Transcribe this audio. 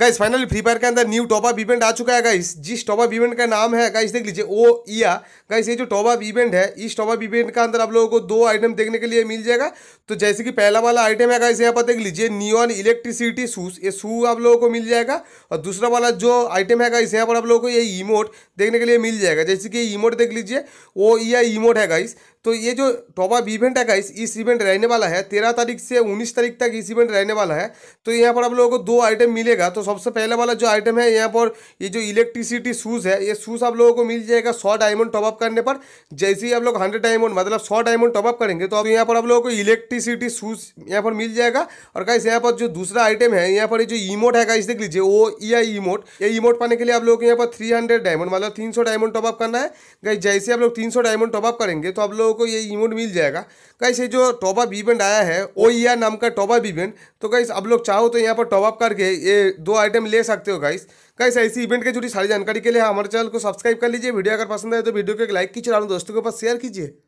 guys finally free Fire के अंदर new top up event आ चुका है गाइस जिस टॉप अप इवेंट का नाम है गाइस देख लीजिए ओ ईया गाइस ये जो टॉप अप इवेंट है इस टॉपअप इवेंट का अंदर आप लोगों को दो आइटम देखने के लिए मिल जाएगा तो जैसे कि पहला वाला आइटम है गाइस यहाँ पर देख लीजिए न्यून इलेक्ट्रिसिटी शूज ये शू आप लोगों को मिल जाएगा और दूसरा वाला जो आइटम है गाइस यहाँ पर आप लोगों को ये इमोट देखने के लिए मिल जाएगा जैसे कि इमोट देख लीजिए ओ ईया इमोट है गाइस तो ये जो टोबा इवेंट है गाइस इस इवेंट रहने वाला है तेरह तारीख से उन्नीस तारीख तक इस इवेंट रहने वाला है तो यहाँ पर आप लोगों को दो आइटम मिलेगा तो सबसे पहले वाला जो आइटम है यहाँ पर ये जो इलेक्ट्रिसिटी शूज़ है ये शूज़ आप लोगों को मिल जाएगा सौ डायमंड टॉपअप करने पर जैसे ही आप लोग हंड्रेड डायमंड मतलब सौ डायमंड टॉपअप करेंगे तो अब यहाँ पर आप लोगों को इलेक्ट्रिसिटी शूज़ यहाँ पर मिल जाएगा और गाइस यहाँ पर जो दूसरा आइटम है यहाँ पर जो इमोट है गाइस देख लीजिए वो ई आई इमोट ये इमोट पाने के लिए आप लोगों को यहाँ पर थ्री डायमंड मतलब तीन डायमंड टॉपअप करना है गाइस जैसे आप लोग तीन डायमंड टॉपअप करेंगे तो आप लोगों को ये इमोट मिल जाएगा कैसे जो टॉप अप इवेंट आया है ओ e नाम का टॉप अप इवेंट तो कैसे अब लोग चाहो तो यहाँ पर टॉप अप करके ये दो आइटम ले सकते हो गाइस कैसे ऐसी इवेंट के जुड़ी सारी जानकारी के लिए हाँ, हमारे चैनल को सब्सक्राइब कर लीजिए वीडियो अगर पसंद आए तो वीडियो को एक लाइक कीजिए और दोस्तों के पास शेयर कीजिए